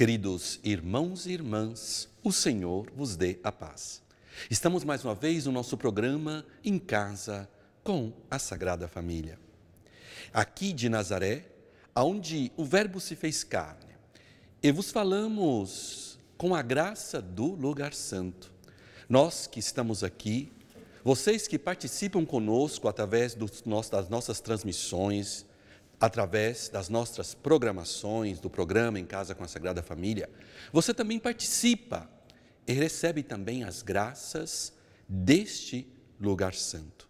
Queridos irmãos e irmãs, o Senhor vos dê a paz. Estamos mais uma vez no nosso programa Em Casa com a Sagrada Família. Aqui de Nazaré, aonde o Verbo se fez carne, e vos falamos com a graça do lugar santo. Nós que estamos aqui, vocês que participam conosco através das nossas transmissões, através das nossas programações, do programa Em Casa com a Sagrada Família, você também participa e recebe também as graças deste lugar santo.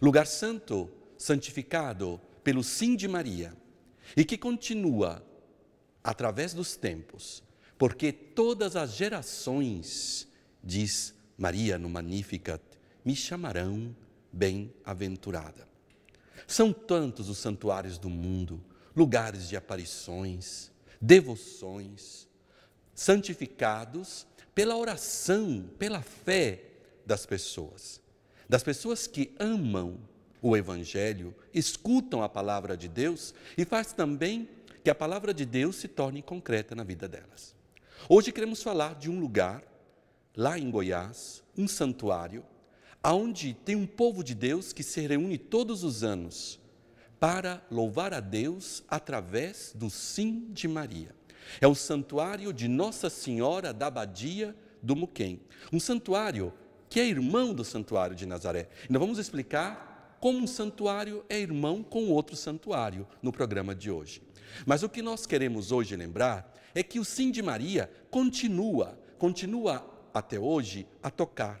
Lugar santo santificado pelo Sim de Maria e que continua através dos tempos, porque todas as gerações, diz Maria no Magnificat, me chamarão bem-aventurada. São tantos os santuários do mundo, lugares de aparições, devoções, santificados pela oração, pela fé das pessoas. Das pessoas que amam o Evangelho, escutam a palavra de Deus e faz também que a palavra de Deus se torne concreta na vida delas. Hoje queremos falar de um lugar, lá em Goiás, um santuário, aonde tem um povo de Deus que se reúne todos os anos para louvar a Deus através do Sim de Maria. É o santuário de Nossa Senhora da Abadia do Muquém, um santuário que é irmão do santuário de Nazaré. Nós vamos explicar como um santuário é irmão com outro santuário no programa de hoje. Mas o que nós queremos hoje lembrar é que o Sim de Maria continua, continua até hoje a tocar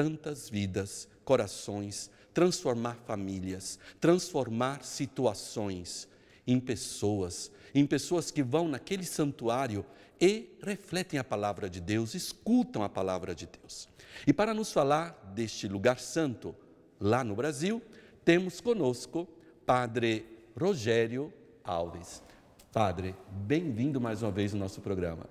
tantas vidas, corações, transformar famílias, transformar situações em pessoas, em pessoas que vão naquele santuário e refletem a palavra de Deus, escutam a palavra de Deus. E para nos falar deste lugar santo lá no Brasil, temos conosco Padre Rogério Alves. Padre, bem-vindo mais uma vez ao nosso programa.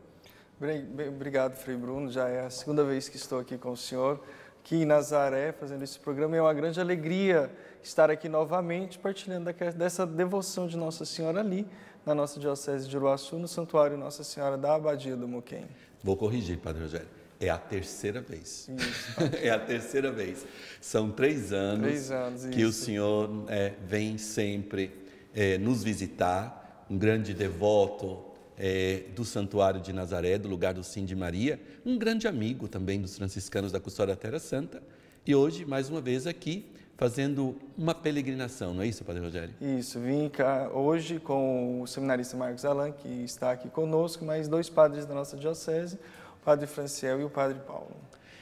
Obrigado, Frei Bruno. Já é a segunda vez que estou aqui com o senhor aqui em Nazaré fazendo esse programa. É uma grande alegria estar aqui novamente partilhando dessa devoção de Nossa Senhora ali, na nossa Diocese de Iruaçu, no Santuário Nossa Senhora da Abadia do Moquém. Vou corrigir, Padre Rogério. É a terceira vez. Isso, é a terceira vez. São três anos, três anos que isso. o Senhor é, vem sempre é, nos visitar, um grande devoto é, do Santuário de Nazaré, do lugar do Sim de Maria, um grande amigo também dos franciscanos da Custódia da Terra Santa, e hoje, mais uma vez, aqui fazendo uma peregrinação, não é isso, Padre Rogério? Isso, vim cá hoje com o seminarista Marcos Alain, que está aqui conosco, mais dois padres da nossa diocese, o Padre Franciel e o Padre Paulo.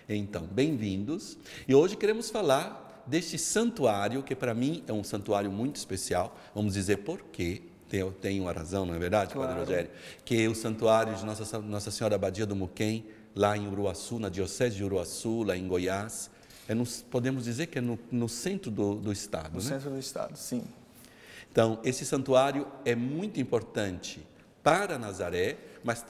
Então, bem-vindos. E hoje queremos falar deste santuário, que para mim é um santuário muito especial. Vamos dizer por quê tem, tem uma razão, não é verdade, claro. Padre Rogério? Que o santuário de Nossa, Nossa Senhora Abadia do Muquém, lá em Uruaçu, na Diocese de Uruaçu, lá em Goiás, é no, podemos dizer que é no, no centro do, do Estado, No né? centro do Estado, sim. Então, esse santuário é muito importante para Nazaré, mas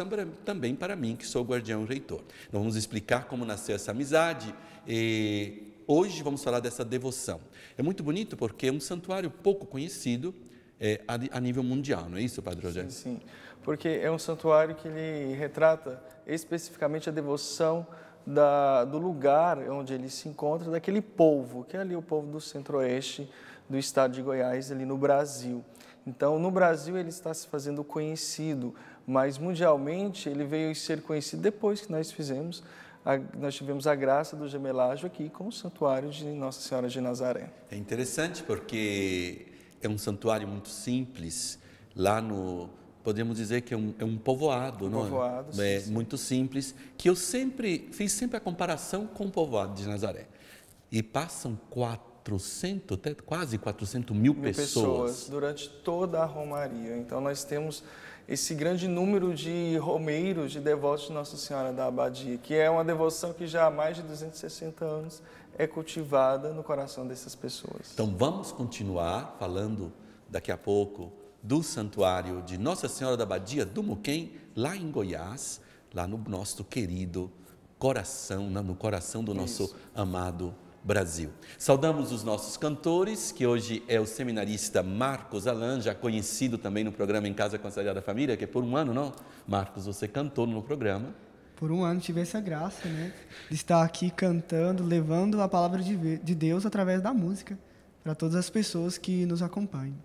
também para mim, que sou guardião reitor. Então, vamos explicar como nasceu essa amizade e hoje vamos falar dessa devoção. É muito bonito porque é um santuário pouco conhecido, é, a, a, nível mundial, não é isso, Padre Rogério? Sim, sim, porque é um santuário que ele retrata especificamente a devoção da, do lugar onde ele se encontra, daquele povo, que é ali o povo do centro-oeste do estado de Goiás, ali no Brasil. Então, no Brasil ele está se fazendo conhecido, mas mundialmente ele veio ser conhecido depois que nós fizemos, a, nós tivemos a graça do gemelágio aqui com o santuário de Nossa Senhora de Nazaré. É interessante porque é um santuário muito simples. Lá no. Podemos dizer que é um, é um povoado, um não é? povoado, é? Sim, sim. Muito simples. Que eu sempre. Fiz sempre a comparação com o povoado de Nazaré. E passam 400, até quase 400 mil, mil pessoas. pessoas durante toda a Romaria. Então nós temos esse grande número de romeiros, de devotos de Nossa Senhora da Abadia, que é uma devoção que já há mais de 260 anos é cultivada no coração dessas pessoas. Então vamos continuar falando daqui a pouco do santuário de Nossa Senhora da Badia do Muquém, lá em Goiás, lá no nosso querido coração, no coração do nosso amado Brasil. Saudamos os nossos cantores, que hoje é o seminarista Marcos Alan, já conhecido também no programa Em Casa com a Sagrada Família, que é por um ano, não? Marcos, você cantou no programa por um ano tive essa graça, né? De estar aqui cantando, levando a palavra de Deus através da música para todas as pessoas que nos acompanham.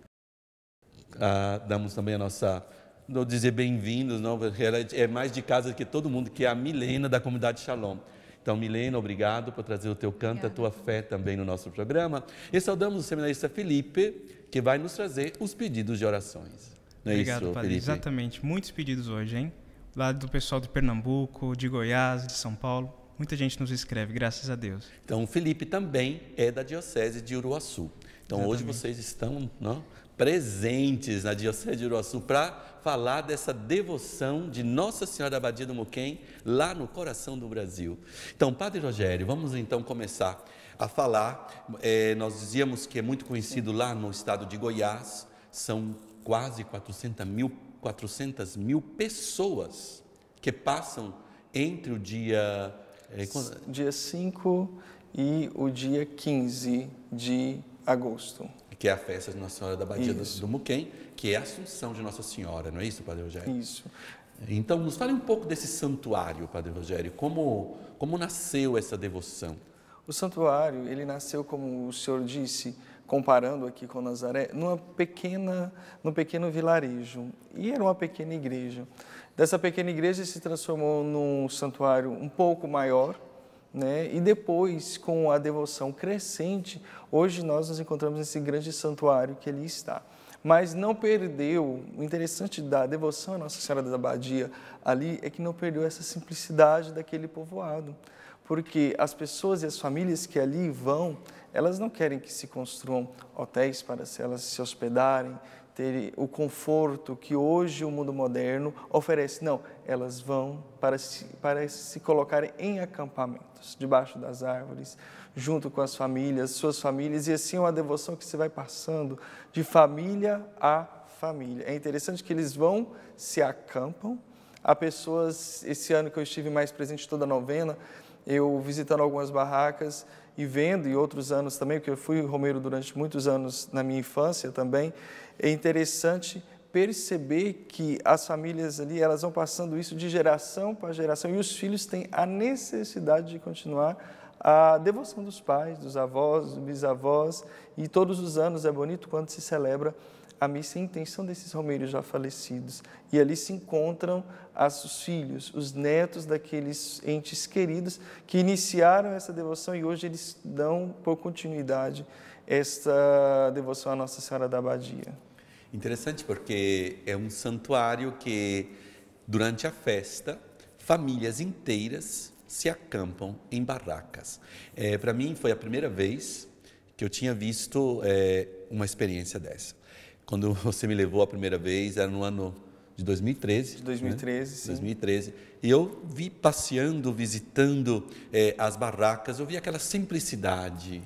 Ah, damos também a nossa, vou dizer bem-vindos, não, é, é mais de casa que todo mundo, que é a Milena da comunidade Shalom. Então, Milena, obrigado por trazer o teu canto, Obrigada. a tua fé também no nosso programa. E saudamos o seminarista Felipe, que vai nos trazer os pedidos de orações. Não é Obrigado, isso, Padre. Felipe? Exatamente. Muitos pedidos hoje, hein? lá do pessoal de Pernambuco, de Goiás, de São Paulo. Muita gente nos escreve, graças a Deus. Então, o Felipe também é da Diocese de Uruaçu. Então, Exatamente. hoje vocês estão não, né, presentes na Diocese de Uruaçu para falar dessa devoção de Nossa Senhora da Abadia do Muquém, lá no coração do Brasil. Então, Padre Rogério, vamos então começar a falar. É, nós dizíamos que é muito conhecido lá no estado de Goiás, são quase 400 mil 400 mil pessoas que passam entre o dia. É, dia 5 e o dia 15 de agosto. Que é a festa de Nossa Senhora da Badia do, do Muquém, que é a Assunção de Nossa Senhora, não é isso, Padre Rogério? Isso. Então, nos fale um pouco desse santuário, Padre Rogério. Como, como nasceu essa devoção? O santuário, ele nasceu, como o senhor disse, comparando aqui com Nazaré, numa pequena, num pequeno vilarejo. E era uma pequena igreja. Dessa pequena igreja se transformou num santuário um pouco maior, né? E depois, com a devoção crescente, hoje nós nos encontramos nesse grande santuário que ali está. Mas não perdeu, o interessante da devoção à Nossa Senhora da Abadia ali é que não perdeu essa simplicidade daquele povoado, porque as pessoas e as famílias que ali vão, elas não querem que se construam hotéis para elas se hospedarem, ter o conforto que hoje o mundo moderno oferece. Não, elas vão para se, para se colocarem em acampamentos, debaixo das árvores, junto com as famílias, suas famílias, e assim é uma devoção que se vai passando de família a família. É interessante que eles vão, se acampam. Há pessoas, esse ano que eu estive mais presente toda a novena, eu visitando algumas barracas, e vendo, e outros anos também, porque eu fui Romeiro durante muitos anos na minha infância também, é interessante perceber que as famílias ali elas vão passando isso de geração para geração e os filhos têm a necessidade de continuar a devoção dos pais, dos avós, dos bisavós e todos os anos é bonito quando se celebra a missa em é intenção desses romeiros já falecidos. E ali se encontram os filhos, os netos daqueles entes queridos que iniciaram essa devoção e hoje eles dão por continuidade esta devoção à Nossa Senhora da Abadia. Interessante porque é um santuário que, durante a festa, famílias inteiras se acampam em barracas. É, Para mim, foi a primeira vez que eu tinha visto é, uma experiência dessa. Quando você me levou a primeira vez, era no ano de 2013. De 2013, né? sim. 2013. E eu vi passeando, visitando é, as barracas, eu vi aquela simplicidade,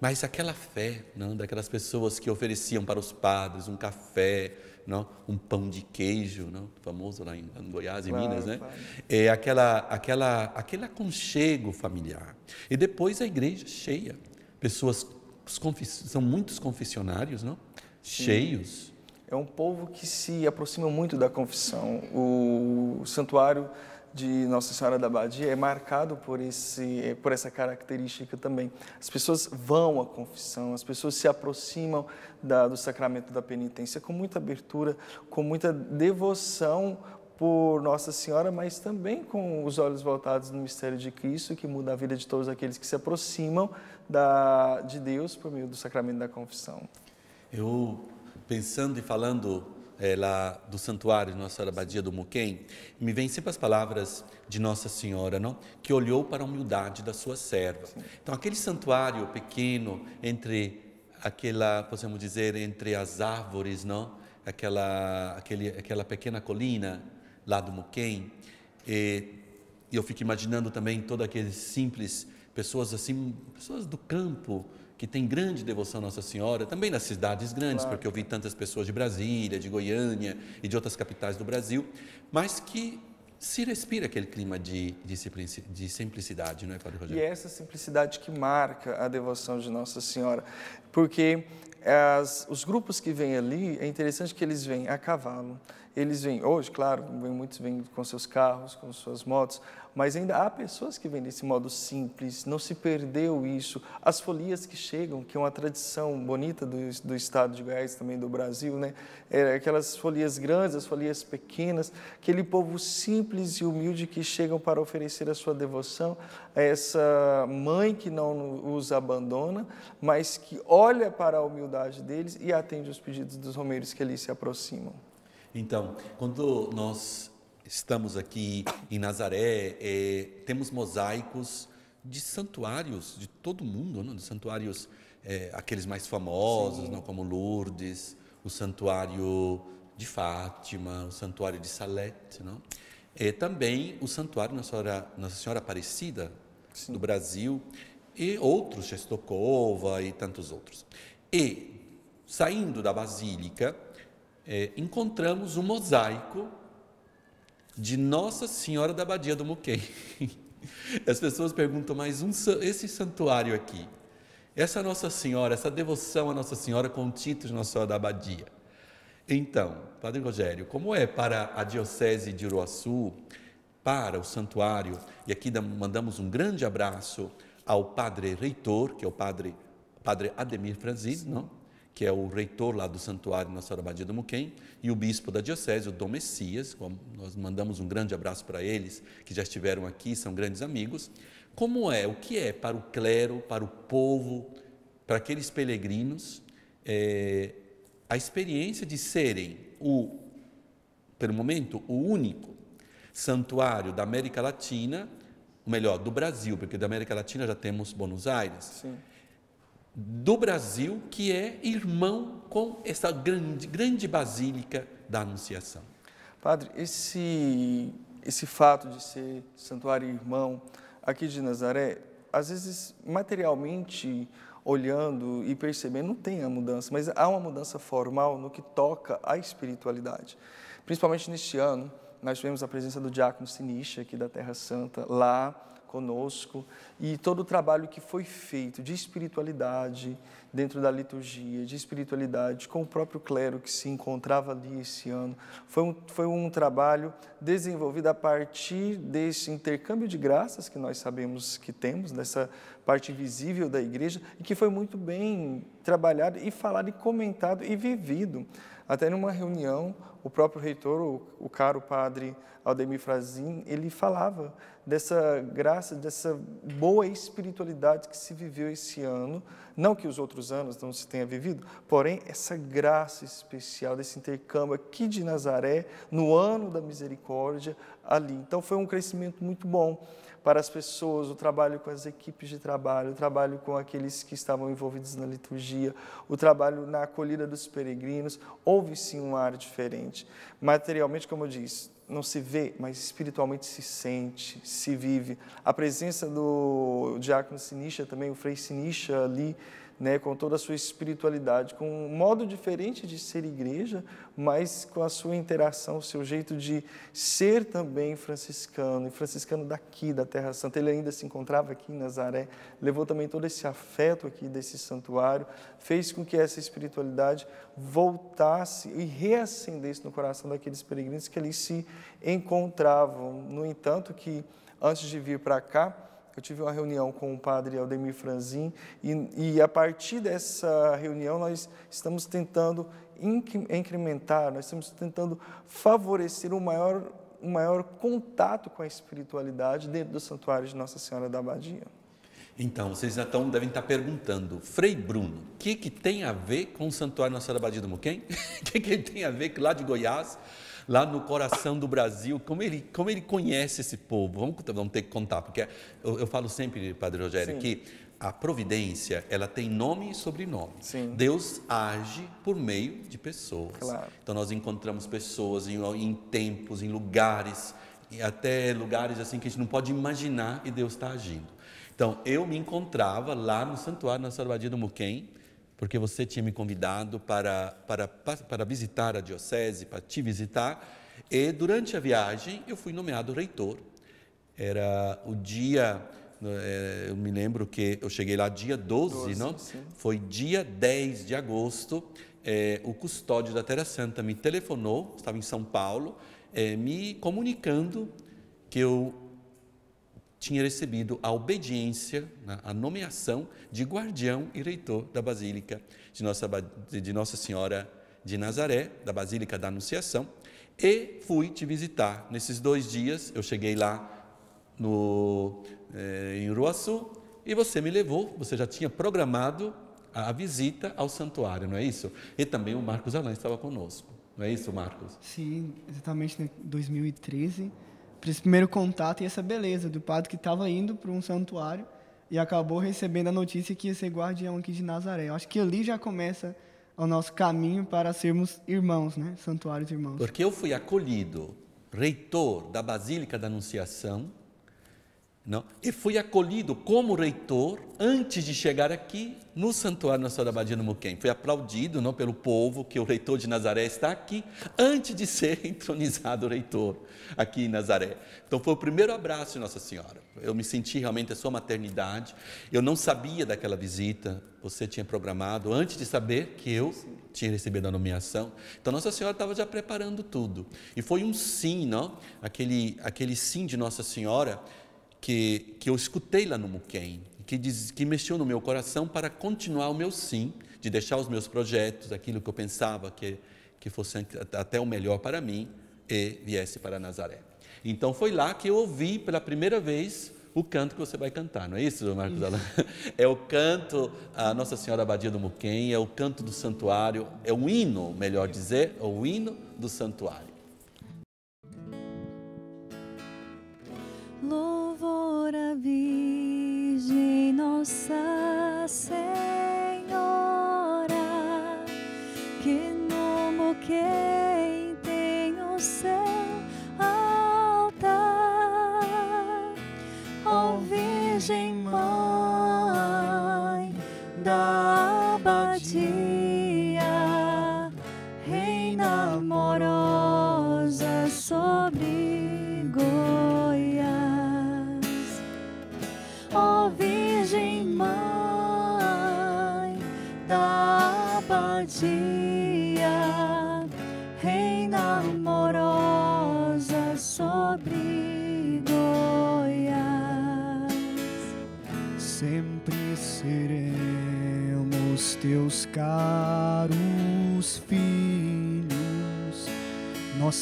mas aquela fé não, daquelas pessoas que ofereciam para os padres um café, não, um pão de queijo, não, famoso lá em, em Goiás, em Minas, né? É aquela, aquela, aquele aconchego familiar. E depois a igreja cheia, pessoas são muitos confessionários, não? cheios. É um povo que se aproxima muito da confissão. O santuário de Nossa Senhora da Abadia é marcado por, esse, por essa característica também. As pessoas vão à confissão, as pessoas se aproximam da, do sacramento da penitência com muita abertura, com muita devoção por Nossa Senhora, mas também com os olhos voltados no mistério de Cristo, que muda a vida de todos aqueles que se aproximam da, de Deus por meio do sacramento da confissão. Eu, pensando e falando é, lá do santuário Nossa Senhora do Muquém, me vem sempre as palavras de Nossa Senhora, não? que olhou para a humildade da sua serva. Então, aquele santuário pequeno entre aquela, podemos dizer, entre as árvores, não? Aquela, aquele, aquela pequena colina lá do Muquém. E eu fico imaginando também todas aqueles simples pessoas assim, pessoas do campo, que tem grande devoção à Nossa Senhora, também nas cidades grandes, claro. porque eu vi tantas pessoas de Brasília, de Goiânia e de outras capitais do Brasil, mas que se respira aquele clima de, de, de simplicidade, não é, Padre Rogério? E é essa simplicidade que marca a devoção de Nossa Senhora, porque as, os grupos que vêm ali, é interessante que eles vêm a cavalo eles vêm hoje, claro, muitos vêm com seus carros, com suas motos, mas ainda há pessoas que vêm desse modo simples, não se perdeu isso. As folias que chegam, que é uma tradição bonita do, do estado de Goiás, também do Brasil, né? É, aquelas folias grandes, as folias pequenas, aquele povo simples e humilde que chegam para oferecer a sua devoção a essa mãe que não os abandona, mas que olha para a humildade deles e atende os pedidos dos romeiros que ali se aproximam. Então, quando nós estamos aqui em Nazaré, é, temos mosaicos de santuários de todo mundo, não? Né? de santuários, é, aqueles mais famosos, não como Lourdes, o santuário de Fátima, o santuário de Salete, não? É, também o santuário Nossa Senhora, Nossa Senhora Aparecida Sim. do Brasil e outros, Chestokova e tantos outros. E, saindo da Basílica, é, encontramos um mosaico de Nossa Senhora da Abadia do Muquém. As pessoas perguntam, mas um, esse santuário aqui, essa Nossa Senhora, essa devoção à Nossa Senhora com o título de Nossa Senhora da Abadia. Então, Padre Rogério, como é para a Diocese de Uruaçu, para o santuário, e aqui mandamos um grande abraço ao Padre Reitor, que é o Padre, padre Ademir Franzini, não? que é o reitor lá do santuário Nossa Senhora Badia do Muquem, e o bispo da diocese, o Dom Messias, nós mandamos um grande abraço para eles, que já estiveram aqui, são grandes amigos. Como é, o que é para o clero, para o povo, para aqueles peregrinos, é, a experiência de serem o, pelo momento, o único santuário da América Latina, melhor, do Brasil, porque da América Latina já temos Buenos Aires, Sim do Brasil, que é irmão com essa grande, grande basílica da Anunciação. Padre, esse, esse fato de ser santuário irmão aqui de Nazaré, às vezes materialmente olhando e percebendo, não tem a mudança, mas há uma mudança formal no que toca à espiritualidade. Principalmente neste ano, nós tivemos a presença do diácono Sinisha, aqui da Terra Santa, lá conosco e todo o trabalho que foi feito de espiritualidade, dentro da liturgia, de espiritualidade, com o próprio clero que se encontrava ali esse ano. Foi um, foi um trabalho desenvolvido a partir desse intercâmbio de graças que nós sabemos que temos, dessa parte visível da igreja, e que foi muito bem trabalhado e falado e comentado e vivido. Até numa reunião, o próprio reitor, o, o caro padre Aldemir Frazin, ele falava dessa graça, dessa boa espiritualidade que se viveu esse ano, não que os outros outros anos não se tenha vivido, porém, essa graça especial desse intercâmbio aqui de Nazaré, no ano da misericórdia, ali. Então, foi um crescimento muito bom para as pessoas, o trabalho com as equipes de trabalho, o trabalho com aqueles que estavam envolvidos na liturgia, o trabalho na acolhida dos peregrinos. Houve sim um ar diferente. Materialmente, como eu disse, não se vê, mas espiritualmente se sente, se vive. A presença do diácono Sinisha também, o frei Sinisha ali, né, com toda a sua espiritualidade, com um modo diferente de ser igreja, mas com a sua interação, o seu jeito de ser também franciscano, e franciscano daqui, da Terra Santa. Ele ainda se encontrava aqui em Nazaré, levou também todo esse afeto aqui desse santuário, fez com que essa espiritualidade voltasse e reacendesse no coração daqueles peregrinos que ali se encontravam. No entanto, que antes de vir para cá, eu tive uma reunião com o padre Aldemir Franzin e, e a partir dessa reunião nós estamos tentando incrementar, nós estamos tentando favorecer um maior, um maior contato com a espiritualidade dentro do santuário de Nossa Senhora da Abadia. Então, vocês já estão, devem estar perguntando, Frei Bruno, o que, que tem a ver com o Santuário Nossa Senhora Abadia do Muquém? O que, que tem a ver lá de Goiás? lá no coração do Brasil, como ele, como ele conhece esse povo. Vamos, vamos ter que contar, porque é, eu, eu falo sempre, Padre Rogério, Sim. que a providência, ela tem nome e sobrenome. Sim. Deus age por meio de pessoas. Claro. Então, nós encontramos pessoas em, em tempos, em lugares, até lugares assim que a gente não pode imaginar e Deus está agindo. Então, eu me encontrava lá no santuário na Salvadia do Muquém, porque você tinha me convidado para, para, para visitar a diocese, para te visitar, e durante a viagem eu fui nomeado reitor. Era o dia, é, eu me lembro que eu cheguei lá dia 12, 12 não? Foi dia 10 de agosto, é, o custódio da Terra Santa me telefonou, estava em São Paulo, é, me comunicando que eu tinha recebido a obediência, né, a nomeação de guardião e reitor da Basílica de Nossa, de Nossa Senhora de Nazaré, da Basílica da Anunciação, e fui te visitar. Nesses dois dias, eu cheguei lá no, eh, em Uruaçu e você me levou, você já tinha programado a, a visita ao santuário, não é isso? E também o Marcos Alain estava conosco, não é isso, Marcos? Sim, exatamente né, em 2013 para esse primeiro contato e essa beleza do padre que estava indo para um santuário e acabou recebendo a notícia que ia ser guardião aqui de Nazaré. Eu acho que ali já começa o nosso caminho para sermos irmãos, né? Santuários irmãos. Porque eu fui acolhido reitor da Basílica da Anunciação não? E fui acolhido como reitor antes de chegar aqui no Santuário Nossa Senhora da Badia no Muquem. Fui aplaudido não pelo povo que o reitor de Nazaré está aqui antes de ser entronizado reitor aqui em Nazaré. Então foi o primeiro abraço de Nossa Senhora. Eu me senti realmente a sua maternidade. Eu não sabia daquela visita. Você tinha programado antes de saber que eu sim. tinha recebido a nomeação. Então Nossa Senhora estava já preparando tudo. E foi um sim, não? Aquele aquele sim de Nossa Senhora que, que eu escutei lá no Muquem, que, diz, que mexeu no meu coração para continuar o meu sim, de deixar os meus projetos, aquilo que eu pensava que, que fosse até o melhor para mim, e viesse para Nazaré. Então foi lá que eu ouvi pela primeira vez o canto que você vai cantar, não é isso, Marcos Alain? É o canto a Nossa Senhora Abadia do Muquem, é o canto do santuário, é o hino, melhor dizer, é o hino do santuário. Lord. Senhora Virgem, Nossa Senhora, que nome quem tem o céu.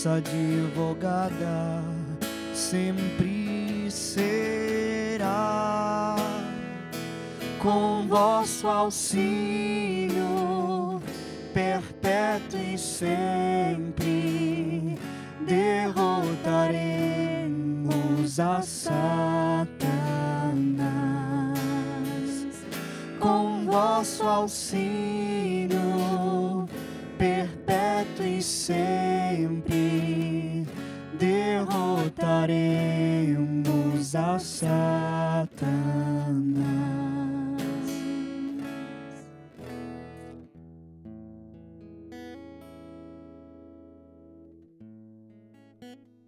nossa advogada sempre será. Com vosso auxílio perpétuo e sempre derrotaremos a Satanás. Com vosso auxílio e sempre derrotaremos a Satanás.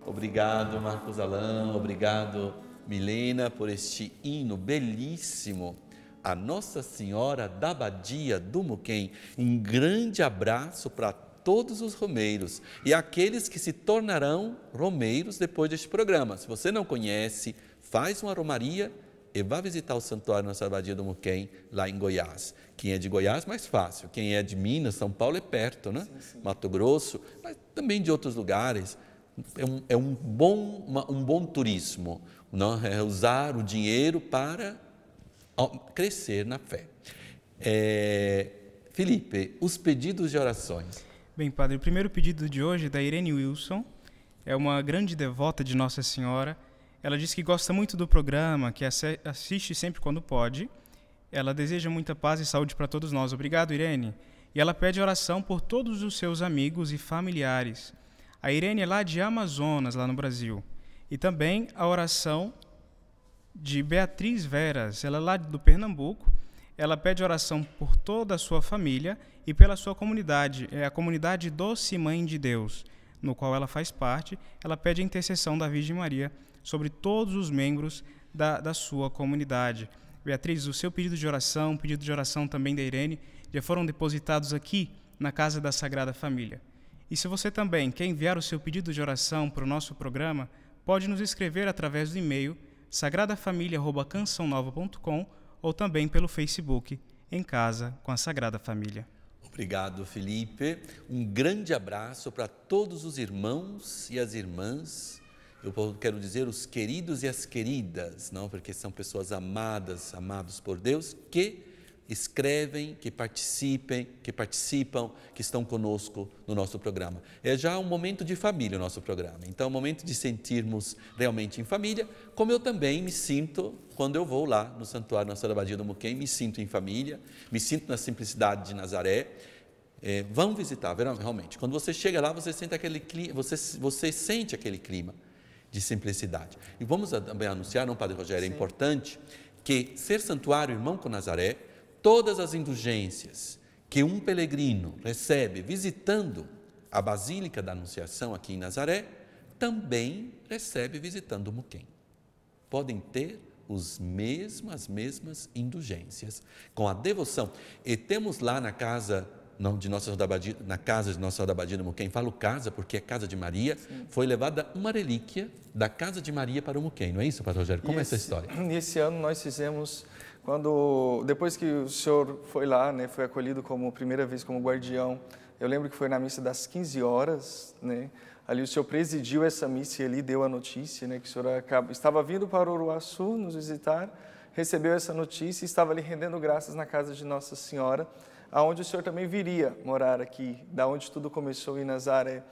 Obrigado, Marcos Alão. obrigado, Milena, por este hino belíssimo a Nossa Senhora da Abadia do Muquem. Um grande abraço para todos os romeiros e aqueles que se tornarão romeiros depois deste programa. Se você não conhece, faz uma romaria e vá visitar o Santuário Nossa Abadia do Muquém, lá em Goiás. Quem é de Goiás, mais fácil. Quem é de Minas, São Paulo é perto, né? Sim, sim. Mato Grosso, mas também de outros lugares. É um, é um bom, uma, um bom turismo, não? Né? é usar o dinheiro para crescer na fé. É, Felipe, os pedidos de orações. Bem, padre, o primeiro pedido de hoje é da Irene Wilson. É uma grande devota de Nossa Senhora. Ela diz que gosta muito do programa, que assiste sempre quando pode. Ela deseja muita paz e saúde para todos nós. Obrigado, Irene. E ela pede oração por todos os seus amigos e familiares. A Irene é lá de Amazonas, lá no Brasil. E também a oração de Beatriz Veras, ela é lá do Pernambuco ela pede oração por toda a sua família e pela sua comunidade, é a comunidade Doce Mãe de Deus, no qual ela faz parte. Ela pede a intercessão da Virgem Maria sobre todos os membros da, da sua comunidade. Beatriz, o seu pedido de oração, o pedido de oração também da Irene, já foram depositados aqui na Casa da Sagrada Família. E se você também quer enviar o seu pedido de oração para o nosso programa, pode nos escrever através do e-mail sagradafamilia.cançãonova.com.br ou também pelo Facebook Em Casa com a Sagrada Família. Obrigado, Felipe. Um grande abraço para todos os irmãos e as irmãs. Eu quero dizer os queridos e as queridas, não, porque são pessoas amadas, amados por Deus, que escrevem, que participem, que participam, que estão conosco no nosso programa. É já um momento de família o nosso programa. Então, é um momento de sentirmos realmente em família, como eu também me sinto quando eu vou lá no Santuário Nossa Senhora Badia do Muquem, me sinto em família, me sinto na simplicidade de Nazaré. É, vão visitar, verão realmente. Quando você chega lá, você sente aquele clima, você, você sente aquele clima de simplicidade. E vamos também anunciar, não, Padre Rogério, é Sim. é importante que ser santuário irmão com Nazaré todas as indulgências que um peregrino recebe visitando a Basílica da Anunciação aqui em Nazaré, também recebe visitando o Muquem. Podem ter os mesmas, as mesmas indulgências com a devoção. E temos lá na casa de Nossa Senhora da na casa de Nossa Senhora da Badina Muquém, falo casa porque é casa de Maria, Sim. foi levada uma relíquia da casa de Maria para o Muquém, não é isso, Padre Rogério? Como é essa história? nesse esse ano nós fizemos, quando depois que o senhor foi lá, né, foi acolhido como primeira vez como guardião, eu lembro que foi na missa das 15 horas, né, ali o senhor presidiu essa missa e ali deu a notícia, né, que o senhor acaba, estava vindo para Uruaçu nos visitar, recebeu essa notícia e estava ali rendendo graças na casa de Nossa Senhora, aonde o Senhor também viria morar aqui, da onde tudo começou em Nazaré.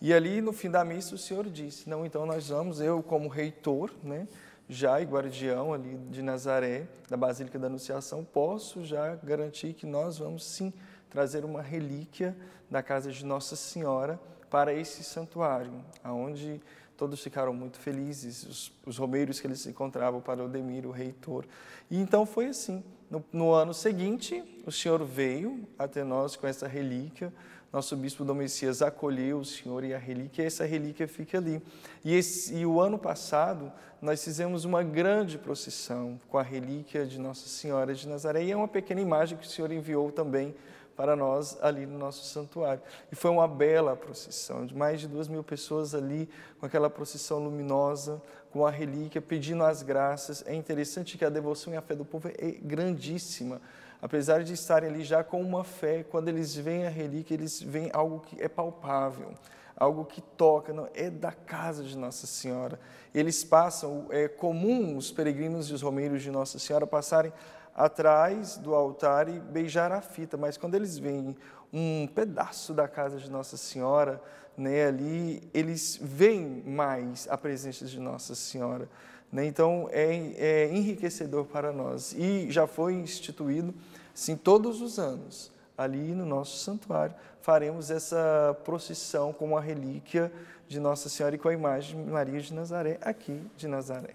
E ali no fim da missa o Senhor disse: "Não, então nós vamos eu como reitor, né, já e guardião ali de Nazaré, da Basílica da Anunciação, posso já garantir que nós vamos sim trazer uma relíquia da casa de Nossa Senhora para esse santuário, aonde todos ficaram muito felizes, os, os romeiros que eles encontravam para Odemir, o reitor. E então foi assim, no, no, ano seguinte, o Senhor veio até nós com essa relíquia. Nosso bispo Dom Messias acolheu o Senhor e a relíquia, e essa relíquia fica ali. E, esse, e o ano passado, nós fizemos uma grande procissão com a relíquia de Nossa Senhora de Nazaré, e é uma pequena imagem que o Senhor enviou também para nós ali no nosso santuário. E foi uma bela procissão, de mais de duas mil pessoas ali, com aquela procissão luminosa, com a relíquia, pedindo as graças. É interessante que a devoção e a fé do povo é grandíssima. Apesar de estarem ali já com uma fé, quando eles veem a relíquia, eles veem algo que é palpável, algo que toca, não, é da casa de Nossa Senhora. Eles passam, é comum os peregrinos e os romeiros de Nossa Senhora passarem atrás do altar e beijar a fita, mas quando eles veem um pedaço da casa de Nossa Senhora, né, ali eles veem mais a presença de Nossa Senhora. Né? Então é, é enriquecedor para nós e já foi instituído, sim, todos os anos ali no nosso santuário faremos essa procissão com a relíquia de Nossa Senhora e com a imagem de Maria de Nazaré aqui de Nazaré.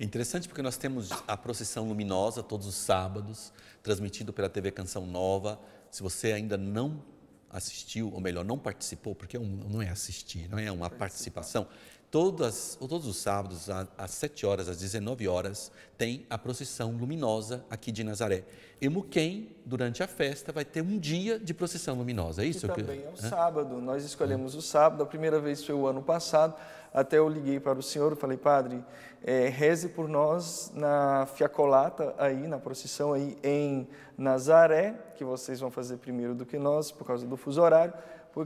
É interessante porque nós temos a procissão luminosa todos os sábados, transmitido pela TV Canção Nova, se você ainda não assistiu, ou melhor, não participou, porque não é assistir, não é uma participação, Todas, todos os sábados, às 7 horas, às 19 horas, tem a procissão luminosa aqui de Nazaré. E Muquem, durante a festa, vai ter um dia de procissão luminosa, é isso? Que também é o sábado, nós escolhemos o sábado, a primeira vez foi o ano passado, até eu liguei para o senhor e falei, padre, é, reze por nós na fiacolata aí, na procissão aí em Nazaré, que vocês vão fazer primeiro do que nós, por causa do fuso horário,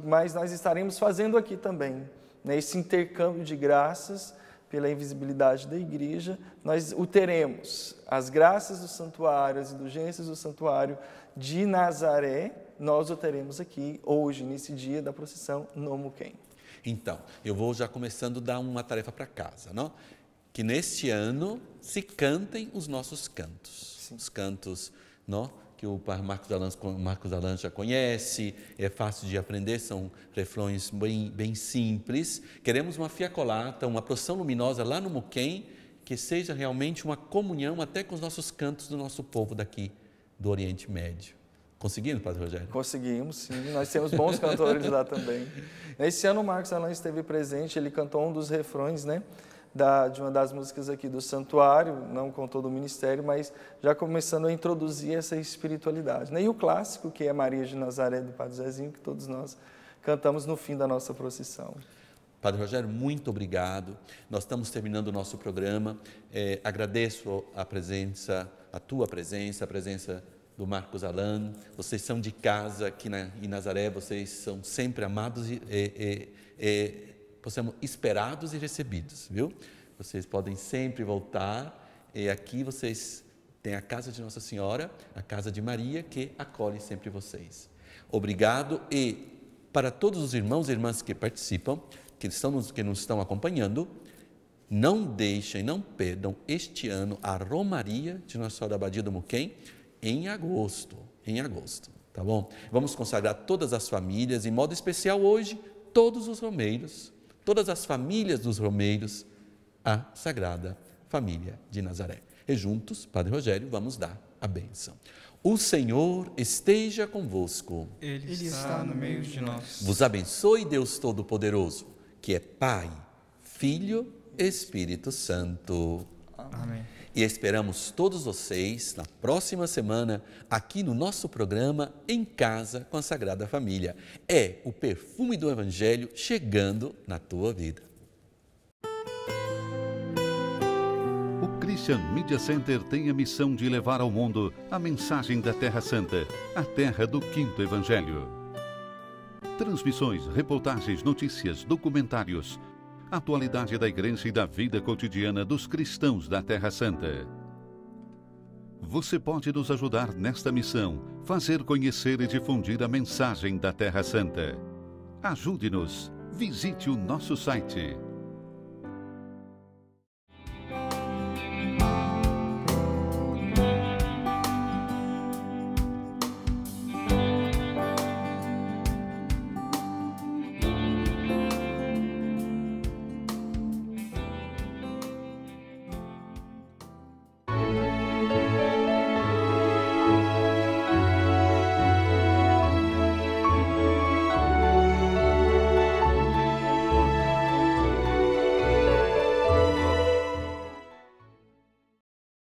mas nós estaremos fazendo aqui também. Né? Esse intercâmbio de graças pela invisibilidade da igreja, nós o teremos. As graças do santuário, as indulgências do santuário de Nazaré, nós o teremos aqui hoje, nesse dia da procissão no Muquem. Então, eu vou já começando a dar uma tarefa para casa, não? Que neste ano se cantem os nossos cantos, Sim. os cantos, não? que o Marcos Alans, Marcos Alans já conhece, é fácil de aprender, são refrões bem, bem simples. Queremos uma fiacolata, uma procissão luminosa lá no Muquem, que seja realmente uma comunhão até com os nossos cantos do nosso povo daqui do Oriente Médio. Conseguimos, Padre Rogério? Conseguimos, sim. Nós temos bons cantores lá também. Esse ano o Marcos Alain esteve presente, ele cantou um dos refrões, né? da, de uma das músicas aqui do Santuário, não com todo o ministério, mas já começando a introduzir essa espiritualidade. Né? E o clássico, que é Maria de Nazaré do Padre Zezinho, que todos nós cantamos no fim da nossa procissão. Padre Rogério, muito obrigado. Nós estamos terminando o nosso programa. É, agradeço a presença, a tua presença, a presença do Marcos Alan. Vocês são de casa aqui na, em Nazaré, vocês são sempre amados e, e, e, possamos esperados e recebidos, viu? Vocês podem sempre voltar e aqui vocês têm a casa de Nossa Senhora, a casa de Maria que acolhe sempre vocês. Obrigado e para todos os irmãos e irmãs que participam, que estão nos, que nos estão acompanhando, não deixem, não perdam este ano a Romaria de Nossa Senhora da Abadia do Muquem em agosto, em agosto, tá bom? Vamos consagrar todas as famílias, em modo especial hoje, todos os romeiros, todas as famílias dos romeiros à Sagrada Família de Nazaré. E juntos, Padre Rogério, vamos dar a bênção. O Senhor esteja convosco. Ele está no meio de nós. Vos abençoe Deus Todo-Poderoso, que é Pai, Filho, e Espírito Santo. Amém. E esperamos todos vocês na próxima semana aqui no nosso programa Em Casa com a Sagrada Família. É o perfume do Evangelho chegando na tua vida. O Christian Media Center tem a missão de levar ao mundo a mensagem da Terra Santa, a terra do quinto Evangelho. Transmissões, reportagens, notícias, documentários atualidade da igreja e da vida cotidiana dos cristãos da Terra Santa. Você pode nos ajudar nesta missão, fazer conhecer e difundir a mensagem da Terra Santa. Ajude-nos. Visite o nosso site